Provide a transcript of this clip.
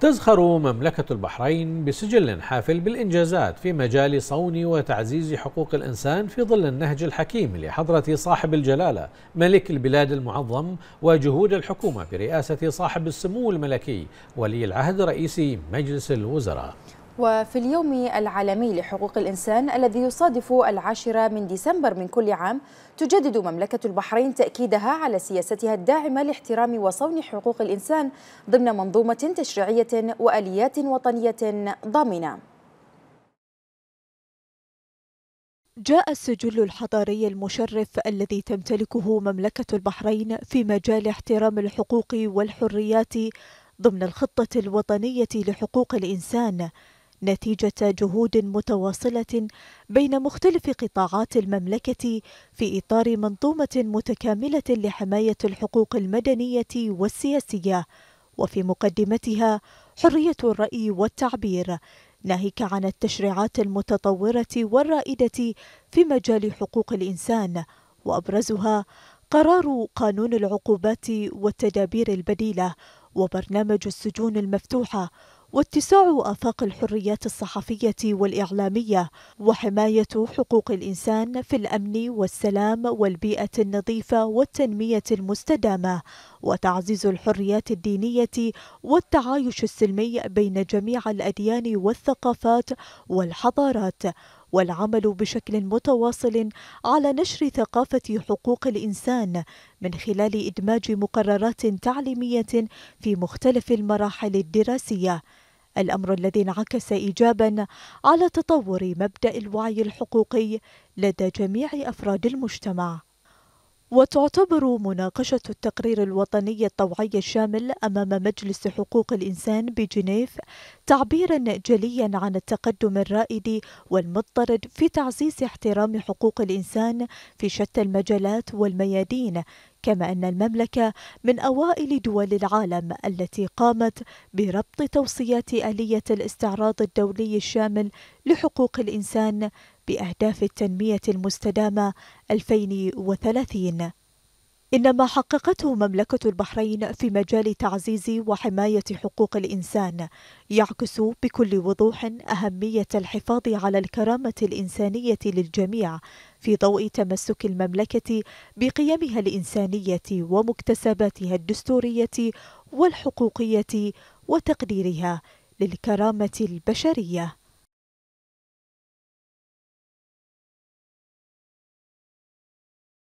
تزخر مملكة البحرين بسجل حافل بالإنجازات في مجال صون وتعزيز حقوق الإنسان في ظل النهج الحكيم لحضرة صاحب الجلالة ملك البلاد المعظم وجهود الحكومة برئاسة صاحب السمو الملكي ولي العهد رئيس مجلس الوزراء وفي اليوم العالمي لحقوق الإنسان الذي يصادف العاشرة من ديسمبر من كل عام تجدد مملكة البحرين تأكيدها على سياستها الداعمة لاحترام وصون حقوق الإنسان ضمن منظومة تشريعية وآليات وطنية ضامنة جاء السجل الحضاري المشرف الذي تمتلكه مملكة البحرين في مجال احترام الحقوق والحريات ضمن الخطة الوطنية لحقوق الإنسان نتيجة جهود متواصلة بين مختلف قطاعات المملكة في إطار منظومة متكاملة لحماية الحقوق المدنية والسياسية وفي مقدمتها حرية الرأي والتعبير ناهيك عن التشريعات المتطورة والرائدة في مجال حقوق الإنسان وأبرزها قرار قانون العقوبات والتدابير البديلة وبرنامج السجون المفتوحة واتساع آفاق الحريات الصحفية والإعلامية وحماية حقوق الإنسان في الأمن والسلام والبيئة النظيفة والتنمية المستدامة وتعزيز الحريات الدينية والتعايش السلمي بين جميع الأديان والثقافات والحضارات والعمل بشكل متواصل على نشر ثقافة حقوق الإنسان من خلال إدماج مقررات تعليمية في مختلف المراحل الدراسية الأمر الذي انعكس إيجابا على تطور مبدأ الوعي الحقوقي لدى جميع أفراد المجتمع وتعتبر مناقشة التقرير الوطني الطوعي الشامل أمام مجلس حقوق الإنسان بجنيف تعبيرا جليا عن التقدم الرائد والمضطرد في تعزيز احترام حقوق الإنسان في شتى المجالات والميادين كما أن المملكة من أوائل دول العالم التي قامت بربط توصيات آلية الاستعراض الدولي الشامل لحقوق الإنسان بأهداف التنمية المستدامة 2030 إن ما حققته مملكة البحرين في مجال تعزيز وحماية حقوق الإنسان يعكس بكل وضوح أهمية الحفاظ على الكرامة الإنسانية للجميع في ضوء تمسك المملكة بقيمها الإنسانية ومكتسباتها الدستورية والحقوقية وتقديرها للكرامة البشرية